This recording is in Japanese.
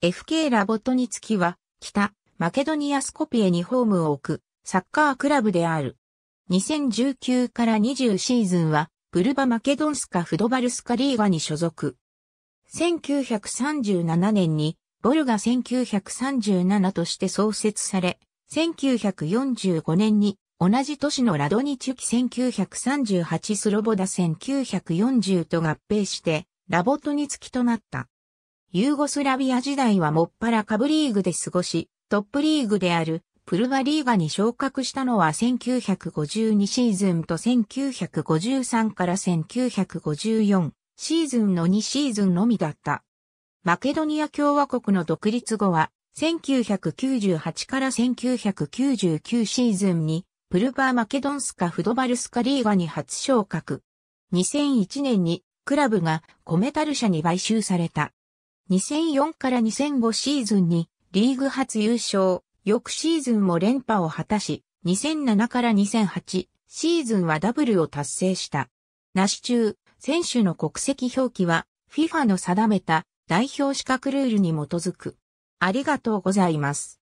FK ラボトニツキは、北、マケドニアスコピエにホームを置く、サッカークラブである。2019から20シーズンは、プルバマケドンスカフドバルスカリーガに所属。1937年に、ボルが1937として創設され、1945年に、同じ都市のラドニチュキ1938スロボダ1940と合併して、ラボトニツキとなった。ユーゴスラビア時代はもっぱら下部リーグで過ごし、トップリーグであるプルバリーガに昇格したのは1952シーズンと1953から1954シーズンの2シーズンのみだった。マケドニア共和国の独立後は、1998から1999シーズンに、プルバーマケドンスカフドバルスカリーガに初昇格。2001年に、クラブがコメタル社に買収された。2004から2005シーズンにリーグ初優勝、翌シーズンも連覇を果たし、2007から2008シーズンはダブルを達成した。なし中、選手の国籍表記は FIFA の定めた代表資格ルールに基づく。ありがとうございます。